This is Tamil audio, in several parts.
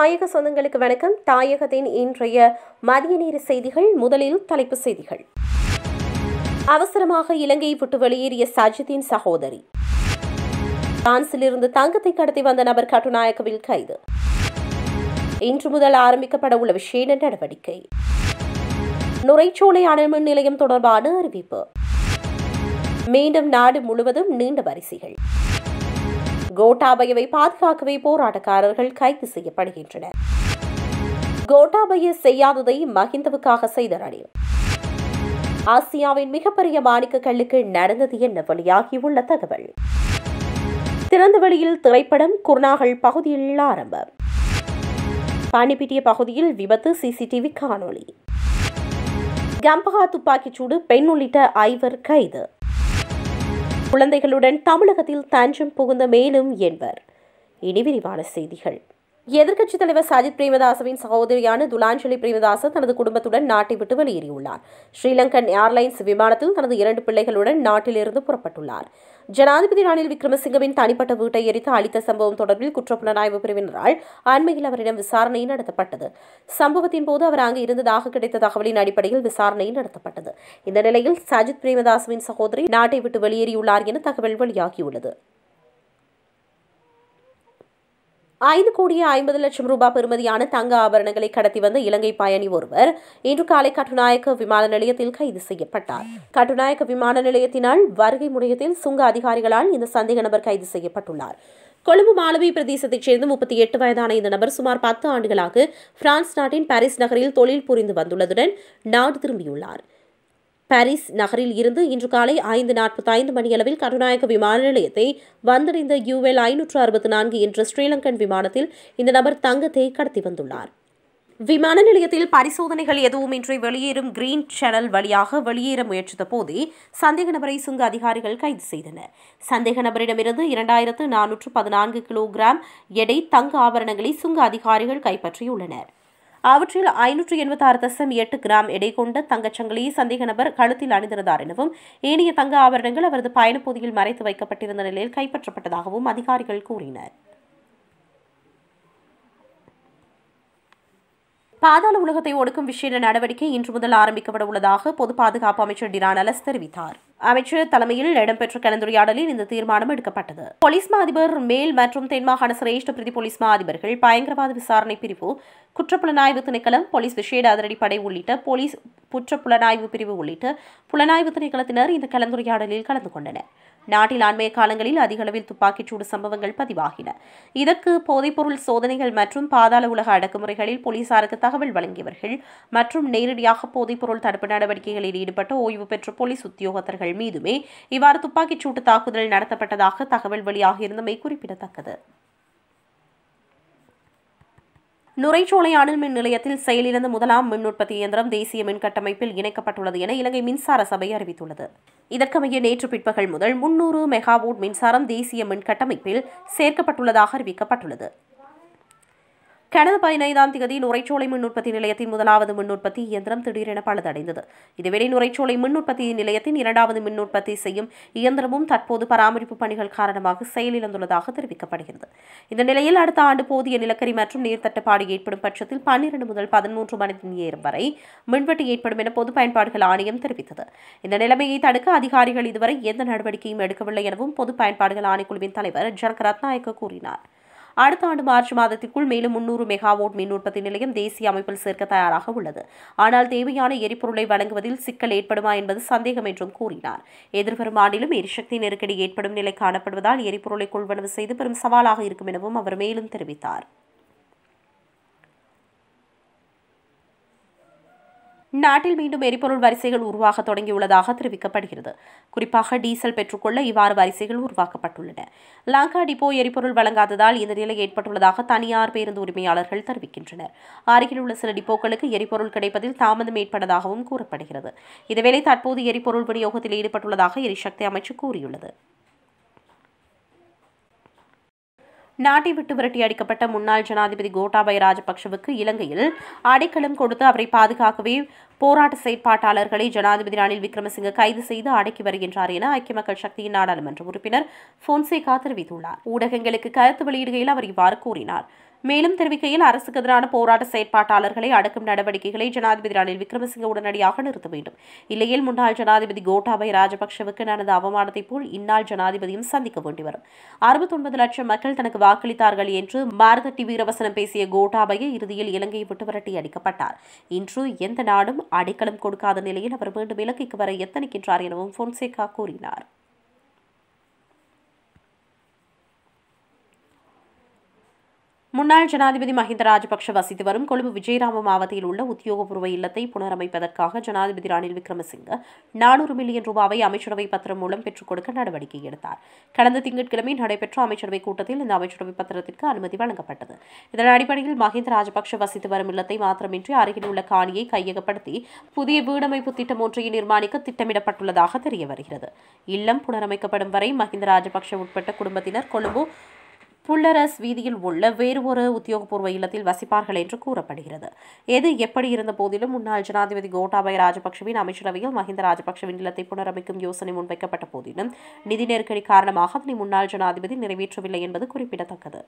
தாயக சொந்தங்களுக்கு வணக்கம் தாயகத்தின் இன்றைய மதிய நேர செய்திகள் முதலில் தலைப்பு செய்திகள் அவசரமாக இலங்கையை விட்டு வெளியேறிய சஜித்தின் சகோதரி பிரான்சில் இருந்து தங்கத்தை கடத்தி வந்த நபர் கட்டுநாயக்கவில் கைது இன்று முதல் ஆரம்பிக்கப்பட உள்ள விஷேட நடவடிக்கை நுரைச்சோலை அணுமின் நிலையம் தொடர்பான அறிவிப்பு மீண்டும் நாடு முழுவதும் நீண்ட வரிசைகள் கோட்டாபயவை பாதுகாக்கவே போராட்டக்காரர்கள் கைது செய்யப்படுகின்றனர் கோட்டாபய செய்யாததை மஹிந்தவுக்காக செய்த ரணில் ஆசியாவின் மிகப்பெரிய கல்லுக்கு நடந்தது என்ன வெளியாகியுள்ள தகவல் திறந்தவெளியில் திரைப்படம் குர்நாகல் பகுதியில் ஆரம்பம் பாண்டிப்பிட்டிய பகுதியில் விபத்து சிசிடிவி காணொளி கம்பகா துப்பாக்கிச்சூடு பெண் உள்ளிட்ட ஐவர் கைது குழந்தைகளுடன் தமிழகத்தில் தஞ்சம் புகுந்த மேலும் என்பர் இனி விரிவான செய்திகள் எதிர்க்கட்சித் தலைவர் சஜித் பிரேமதாசவின் சகோதரியான துலாஞ்சலி பிரேமதாச தனது குடும்பத்துடன் நாட்டை விட்டு வெளியேறியுள்ளார் ஸ்ரீலங்கன் ஏர்லைன்ஸ் விமானத்தில் தனது இரண்டு பிள்ளைகளுடன் நாட்டிலிருந்து புறப்பட்டுள்ளார் ஜனாதிபதி ரணில் விக்ரமசிங்கவின் தனிப்பட்ட வீட்டை எரித்து அளித்த சம்பவம் தொடர்பில் குற்றப்புலனாய்வு பிரிவினரால் அண்மையில் அவரிடம் விசாரணை நடத்தப்பட்டது சம்பவத்தின் போது அவர் அங்கு இருந்ததாக கிடைத்த தகவலின் அடிப்படையில் விசாரணை நடத்தப்பட்டது இந்த நிலையில் சஜித் பிரேமதாசுவின் சகோதரி நாட்டை விட்டு வெளியேறியுள்ளார் என தகவல் வெளியாகியுள்ளது ஐந்து கோடியே ஐம்பது லட்சம் ரூபாய் பெறுமதியான தங்க ஆபரணங்களை கடத்தி வந்த இலங்கை பயணி ஒருவர் இன்று காலை கட்டுநாயக்க விமான நிலையத்தில் கைது செய்யப்பட்டார் கட்டுநாயக்க விமான நிலையத்தினால் வருகை முனையத்தில் சுங்க அதிகாரிகளால் இந்த சந்தேக நபர் கைது செய்யப்பட்டுள்ளார் கொழும்பு மாலவி பிரதேசத்தைச் சேர்ந்த முப்பத்தி எட்டு வயதான இந்த நபர் சுமார் பத்து ஆண்டுகளாக பிரான்ஸ் நாட்டின் பாரிஸ் நகரில் தொழில் புரிந்து வந்துள்ளதுடன் நாடு திரும்பியுள்ளார் பாரிஸ் நகரில் இருந்து இன்று காலை ஐந்து நாற்பத்தைந்து மணியளவில் கருநாயக விமான நிலையத்தை வந்தடைந்த யூஎல் ஐநூற்று அறுபத்தி நான்கு என்ற ஸ்ரீலங்கன் விமானத்தில் இந்த நபர் தங்கத்தை கடத்தி வந்துள்ளார் விமான நிலையத்தில் பரிசோதனைகள் எதுவுமின்றி வெளியேறும் கிரீன் சேனல் வழியாக வெளியேற முயற்சித்த போதே சந்தேக நபரை சுங்க அதிகாரிகள் கைது செய்தனர் சந்தேக நபரிடமிருந்து இரண்டாயிரத்து நானூற்று பதினான்கு கிலோகிராம் எடை தங்க ஆபரணங்களை சுங்க அதிகாரிகள் கைப்பற்றியுள்ளனர் அவற்றில் ஐநூற்று எண்பத்தி ஆறு தசம் எட்டு கிராம் எடை கொண்ட தங்கச்சங்கிலியை சந்தேக நபர் கழுத்தில் அணிந்திருந்தார் எனவும் ஏனைய தங்க ஆபரணங்கள் அவரது பயணப்பகுதியில் மறைத்து வைக்கப்பட்டிருந்த நிலையில் கைப்பற்றப்பட்டதாகவும் அதிகாரிகள் கூறினர் பாதாள உலகத்தை ஒடுக்கும் விஷய நடவடிக்கை இன்று முதல் ஆரம்பிக்கப்பட உள்ளதாக பொது பாதுகாப்பு அமைச்சர் டிரான் அலஸ் தெரிவித்தார் அமைச்சர் தலைமையில் இடம்பெற்ற கலந்துரையாடலில் இந்த தீர்மானம் எடுக்கப்பட்டது போலீஸ் மா அதிபர் மேல் மற்றும் தென்மாகாண சிரேஷ்ட பிரதி போலீஸ் மா அதிபர்கள் பயங்கரவாத விசாரணை பிரிவு குற்றப்புலனாய்வு திணைக்களம் போலீஸ் விசேட அதிரடிப்படை உள்ளிட்ட போலீஸ் குற்ற புலனாய்வு பிரிவு உள்ளிட்ட புலனாய்வு திணைக்களத்தினர் இந்த கலந்துரையாடலில் கலந்து கொண்டனர் நாட்டில் அண்மைய காலங்களில் அதிகளவில் துப்பாக்கிச்சூடு சம்பவங்கள் பதிவாகின இதற்கு போதைப்பொருள் சோதனைகள் மற்றும் பாதாள உலக அடக்குமுறைகளில் போலீசாருக்கு தகவல் வழங்கியவர்கள் மற்றும் நேரடியாக போதைப்பொருள் தடுப்பு நடவடிக்கைகளில் ஈடுபட்ட ஓய்வு பெற்ற போலீஸ் உத்தியோகத்தர்கள் வீரர்கள் மீதுமே இவ்வாறு துப்பாக்கிச் சூட்டு தாக்குதல் நடத்தப்பட்டதாக தகவல் வெளியாகியிருந்தமை குறிப்பிடத்தக்கது நுரைச்சோலை அனல் மின் நிலையத்தில் செயலிழந்த முதலாம் மின் உற்பத்தி இயந்திரம் தேசிய மின் கட்டமைப்பில் இணைக்கப்பட்டுள்ளது என இலங்கை மின்சார சபை அறிவித்துள்ளது இதற்கமைய நேற்று பிற்பகல் முதல் முன்னூறு மெகாவோட் மின்சாரம் தேசிய மின் கட்டமைப்பில் சேர்க்கப்பட்டுள்ளதாக அறிவிக்கப்பட்டுள்ளது கடந்த பதினைந்தாம் தேதி நுரைச்சோலை மின் உற்பத்தி நிலையத்தின் முதலாவது மின் உற்பத்தி இயந்திரம் திடீரென பழுதடைந்தது இதுவேளை நுரைச்சோலை மின் உற்பத்தி நிலையத்தின் இரண்டாவது மின் உற்பத்தி செய்யும் இயந்திரமும் தற்போது பராமரிப்பு பணிகள் காரணமாக செயலிழந்துள்ளதாக தெரிவிக்கப்படுகிறது இந்த நிலையில் அடுத்த ஆண்டு போதிய நிலக்கரி மற்றும் நீர் தட்டுப்பாடு ஏற்படும் பட்சத்தில் பன்னிரண்டு முதல் பதிமூன்று மணி நேரம் வரை மின்வெட்டு ஏற்படும் என பொது பயன்பாடுகள் ஆணையம் தெரிவித்தது இந்த நிலைமையை தடுக்க அதிகாரிகள் இதுவரை எந்த நடவடிக்கையும் எடுக்கவில்லை எனவும் பொது பயன்பாடுகள் ஆணைக்குழுவின் தலைவர் ஜனகரத்நாயக்க கூறினார் அடுத்த ஆண்டு மார்ச் மாதத்திற்குள் மேலும் முன்னூறு மெகாவோட் மின் உற்பத்தி நிலையம் தேசிய அமைப்பில் சேர்க்க தயாராக உள்ளது ஆனால் தேவையான எரிபொருளை வழங்குவதில் சிக்கல் ஏற்படுமா என்பது சந்தேகம் என்றும் கூறினார் எதிர்வரும் ஆண்டிலும் எரிசக்தி நெருக்கடி ஏற்படும் நிலை காணப்படுவதால் எரிபொருளை கொள்வனவு செய்து பெரும் சவாலாக இருக்கும் எனவும் அவர் மேலும் தெரிவித்தார் நாட்டில் மீண்டும் எரிபொருள் வரிசைகள் உருவாக தொடங்கியுள்ளதாக தெரிவிக்கப்படுகிறது குறிப்பாக டீசல் பெற்றுக்கொள்ள இவ்வாறு வரிசைகள் உருவாக்கப்பட்டுள்ளன லாங்கா டிப்போ எரிபொருள் வழங்காததால் இந்த நிலை ஏற்பட்டுள்ளதாக தனியார் பேருந்து உரிமையாளர்கள் தெரிவிக்கின்றனர் அருகில் உள்ள சில டிப்போக்களுக்கு எரிபொருள் கிடைப்பதில் தாமதம் ஏற்பட்டதாகவும் கூறப்படுகிறது இதேவேளை தற்போது எரிபொருள் விநியோகத்தில் ஈடுபட்டுள்ளதாக எரிசக்தி அமைச்சு கூறியுள்ளது நாட்டை விட்டு விரட்டி அடிக்கப்பட்ட முன்னாள் ஜனாதிபதி கோட்டாபய ராஜபக்சவுக்கு இலங்கையில் அடைக்கலம் கொடுத்து அவரை பாதுகாக்கவே போராட்ட செயற்பாட்டாளர்களை ஜனாதிபதி ரணில் விக்ரமசிங்க கைது செய்து அடக்கி வருகின்றார் என ஐக்கிய மக்கள் சக்தியின் நாடாளுமன்ற உறுப்பினர் போன்சேகா தெரிவித்துள்ளார் ஊடகங்களுக்கு கருத்து வெளியிடுகையில் அவர் இவ்வாறு கூறினார் மேலும் தெரிவிக்கையில் அரசுக்கு எதிரான போராட்ட செயற்பாட்டாளர்களை அடக்கும் நடவடிக்கைகளை ஜனாதிபதி ரணில் விக்ரமசிங்க உடனடியாக நிறுத்த வேண்டும் இல்லையில் முன்னாள் ஜனாதிபதி கோட்டாபய ராஜபக்சவுக்கு நடந்த அவமானத்தை போல் இந்நாள் ஜனாதிபதியும் சந்திக்க வேண்டி வரும் அறுபத்தொன்பது லட்சம் மக்கள் தனக்கு வாக்களித்தார்கள் என்று பாரத டிவி ரவசனம் பேசிய கோட்டாபய இறுதியில் இலங்கையை விட்டு விரட்டி அடிக்கப்பட்டார் இன்று எந்த நாடும் அடிக்கலம் கொடுக்காத நிலையில் அவர் மீண்டும் இலங்கைக்கு வர எத்தனைக்கின்றார் எனவும் பொன்சேகா கூறினார் முன்னாள் ஜனாதிபதி மஹிந்த ராஜபக்ஷ வசித்து வரும் கொழும்பு விஜயராம மாவட்டத்தில் உள்ள உத்தியோகபூர்வ இல்லத்தை புனரமைப்பதற்காக ஜனாதிபதி ரணில் விக்ரமசிங்க நானூறு மில்லியன் ரூபாவை அமைச்சரவை பத்திரம் மூலம் பெற்றுக் கொடுக்க நடவடிக்கை எடுத்தார் கடந்த திங்கட்கிழமை நடைபெற்ற அமைச்சரவை கூட்டத்தில் இந்த அமைச்சரவை பத்திரத்திற்கு அனுமதி வழங்கப்பட்டது இதன் அடிப்படையில் மஹிந்த ராஜபக்ஷ வசித்து வரும் இல்லத்தை மாத்திரமின்றி அருகில் உள்ள காணியை கையகப்படுத்தி புதிய வீடமைப்பு திட்டம் ஒன்றையை நிர்மாணிக்க திட்டமிடப்பட்டுள்ளதாக தெரிய வருகிறது இல்லம் புனரமைக்கப்படும் வரை மஹிந்த ராஜபக்ஷ உட்பட்ட குடும்பத்தினர் கொழும்பு புள்ளரஸ் வீதியில் உள்ள வேறு ஒரு உத்தியோகபூர்வ இல்லத்தில் வசிப்பார்கள் என்று கூறப்படுகிறது எது எப்படி இருந்த போதிலும் முன்னாள் ஜனாதிபதி கோட்டாபய ராஜபக்சவின் அமைச்சரவையில் மஹிந்த ராஜபக்சவின் இல்லத்தை புனரமைக்கும் யோசனை முன்வைக்கப்பட்ட போதிலும் நிதி நெருக்கடி காரணமாக அதனை முன்னாள் ஜனாதிபதி நிறைவேற்றவில்லை என்பது குறிப்பிடத்தக்கது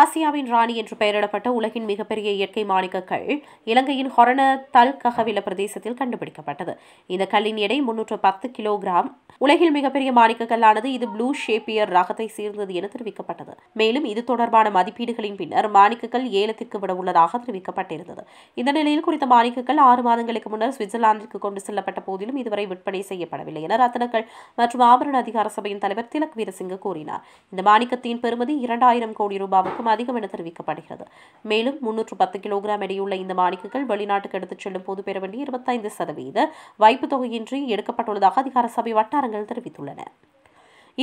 ஆசியாவின் ராணி என்று பெயரிடப்பட்ட உலகின் மிகப்பெரிய இயற்கை மாணிக்கக்கல் இலங்கையின் ஹொரண தல் ககவில பிரதேசத்தில் கண்டுபிடிக்கப்பட்டது இந்த கல்லின் எடை முன்னூற்று பத்து கிலோகிராம் உலகில் மிகப்பெரிய மாணிக்கக்கல்லானது இது ப்ளூ ஷேப்பியர் ரகத்தை சேர்ந்தது என தெரிவிக்கப்பட்டது மேலும் இது தொடர்பான மதிப்பீடுகளின் பின்னர் மாணிக்கக்கல் ஏலத்திற்கு விட உள்ளதாக தெரிவிக்கப்பட்டிருந்தது இந்த நிலையில் குறித்த மாணிக்கக்கல் ஆறு மாதங்களுக்கு முன்னர் சுவிட்சர்லாந்திற்கு கொண்டு செல்லப்பட்ட போதிலும் இதுவரை விற்பனை செய்யப்படவில்லை என ரத்தனக்கல் மற்றும் ஆபரண அதிகார சபையின் தலைவர் திலக் வீரசிங்க கூறினார் இந்த மாணிக்கத்தின் பெறுமதி இரண்டாயிரம் கோடி ரூபாய் கிலோகிராமுக்கும் அதிகம் என தெரிவிக்கப்படுகிறது மேலும் முன்னூற்று பத்து கிலோகிராம் எடையுள்ள இந்த மாணிக்கங்கள் வெளிநாட்டுக்கு எடுத்துச் செல்லும் போது பெற வேண்டிய இருபத்தைந்து சதவீத வைப்பு தொகையின்றி எடுக்கப்பட்டுள்ளதாக அதிகார சபை வட்டாரங்கள் தெரிவித்துள்ளன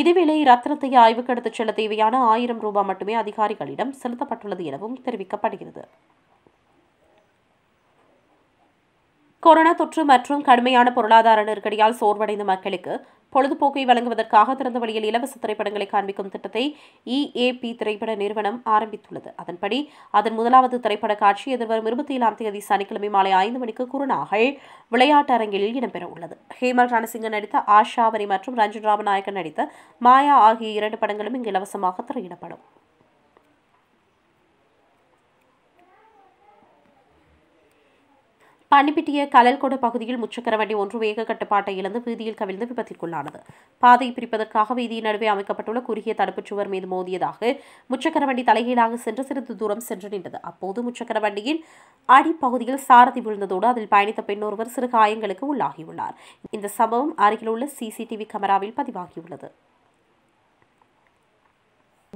இதுவேளை ரத்னத்தை ஆய்வுக்கு எடுத்துச் செல்ல தேவையான ஆயிரம் ரூபாய் மட்டுமே அதிகாரிகளிடம் செலுத்தப்பட்டுள்ளது எனவும் தெரிவிக்கப்படுகிறது கொரோனா தொற்று மற்றும் கடுமையான பொருளாதார நெருக்கடியால் சோர்வடைந்த மக்களுக்கு பொழுதுபோக்கை வழங்குவதற்காக திறந்த வழியில் இலவச திரைப்படங்களை காண்பிக்கும் திட்டத்தை இஏபி e திரைப்பட நிறுவனம் ஆரம்பித்துள்ளது அதன்படி அதன் முதலாவது திரைப்பட காட்சி எதிர்வரும் இருபத்தி ஏழாம் தேதி சனிக்கிழமை மாலை ஐந்து மணிக்கு குருநாகல் விளையாட்டு அரங்கில் இடம்பெறவுள்ளது ஹேமல் ரணசிங்கன் நடித்த ஆஷாவரி மற்றும் ரஞ்சன் ராமநாயகன் நடித்த மாயா ஆகிய இரண்டு படங்களும் இங்கு இலவசமாக திரையிடப்படும் பண்ணிப்பிட்டிய கலல்கொட பகுதியில் முச்சக்கர வண்டி ஒன்று வேக கட்டுப்பாட்டை இழந்து வீதியில் கவிழ்ந்து விபத்திற்குள்ளானது பாதை பிரிப்பதற்காக வீதியின் நடுவே அமைக்கப்பட்டுள்ள குறுகிய தடுப்புச் சுவர் மீது மோதியதாக முச்சக்கர வண்டி தலைகீழாக சென்று சிறிது தூரம் சென்று நின்றது அப்போது முச்சக்கர வண்டியின் அடிப்பகுதியில் சாரதி விழுந்ததோடு அதில் பயணித்த பெண் ஒருவர் சிறு காயங்களுக்கு உள்ளாகியுள்ளார் இந்த சம்பவம் அருகிலுள்ள சிசிடிவி கேமராவில் பதிவாகியுள்ளது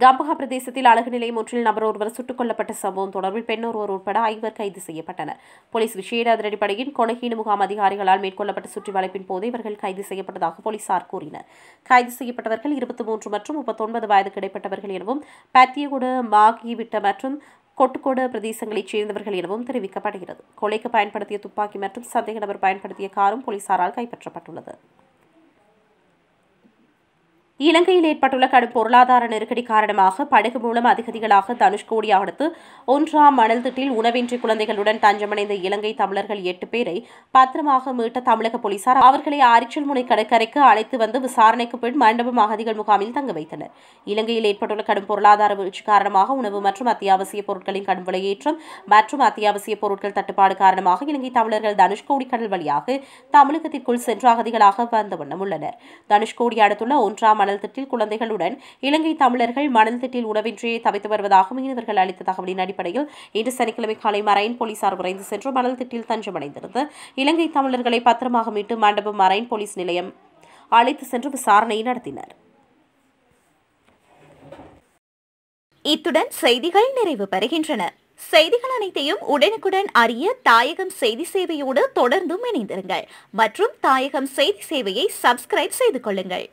காம்புகா பிரதேசத்தில் அழகு நிலையம் ஒன்றில் நபர் ஒருவர் சுட்டுக் கொல்லப்பட்ட சம்பவம் தொடர்பில் பெண் ஒருவர் உட்பட ஐவர் கைது செய்யப்பட்டனர் போலீஸ் விஷேட அதிரடிப்படையின் கொனகீன முகாம் அதிகாரிகளால் மேற்கொள்ளப்பட்ட சுற்றி வளைப்பின் போது இவர்கள் கைது செய்யப்பட்டதாக போலீசார் கூறினர் கைது செய்யப்பட்டவர்கள் இருபத்தி மூன்று மற்றும் முப்பத்தொன்பது வயதுக்கு இடைப்பட்டவர்கள் எனவும் பத்தியகுடு மாகிவிட்ட மற்றும் கொட்டுக்கோடு பிரதேசங்களைச் சேர்ந்தவர்கள் எனவும் தெரிவிக்கப்படுகிறது கொலைக்கு பயன்படுத்திய துப்பாக்கி மற்றும் சந்தேக நபர் பயன்படுத்திய காரும் போலீசாரால் கைப்பற்றப்பட்டுள்ளது இலங்கையில் ஏற்பட்டுள்ள கடும் பொருளாதார நெருக்கடி காரணமாக படகு மூலம் அதிகதிகளாக தனுஷ்கோடி அடுத்து ஒன்றாம் மணல் திட்டில் உணவின்றி குழந்தைகளுடன் தஞ்சமடைந்த இலங்கை தமிழர்கள் எட்டு பேரை பத்திரமாக மீட்ட தமிழக போலீசார் அவர்களை முனை கடற்கரைக்கு அழைத்து வந்து விசாரணைக்கு பின் மண்டபம் அகதிகள் முகாமில் தங்க வைத்தனர் இலங்கையில் ஏற்பட்டுள்ள கடும் பொருளாதார வீழ்ச்சி காரணமாக உணவு மற்றும் அத்தியாவசிய பொருட்களின் கடும் விலையேற்றம் மற்றும் அத்தியாவசிய பொருட்கள் தட்டுப்பாடு காரணமாக இலங்கை தமிழர்கள் தனுஷ்கோடி கடல் வழியாக தமிழகத்திற்குள் சென்று அகதிகளாக வந்த வண்ணம் உள்ளனர் தனுஷ்கோடி அடுத்துள்ள ஒன்றாம் மணல் திட்டில் குழந்தைகளுடன் இலங்கை தமிழர்கள் மணல் திட்டில் உணவின்றியை தவித்து வருவதாக மீனவர்கள் அளித்த தகவலின் அடிப்படையில் இன்று சனிக்கிழமை காலை மரைன் போலீசார் விரைந்து சென்று மணல் திட்டில் தஞ்சமடைந்திருந்து இலங்கை தமிழர்களை பத்திரமாக மீட்டு மண்டபம் மரைன் போலீஸ் நிலையம் அழைத்து சென்று விசாரணை நடத்தினர் இத்துடன் செய்திகள் நிறைவு பெறுகின்றன செய்திகள் அனைத்தையும் உடனுக்குடன் அறிய தாயகம் செய்தி சேவையோடு தொடர்ந்தும் இணைந்திருங்கள் மற்றும் தாயகம் செய்தி சேவையை சப்ஸ்கிரைப் செய்து கொள்ளுங்கள்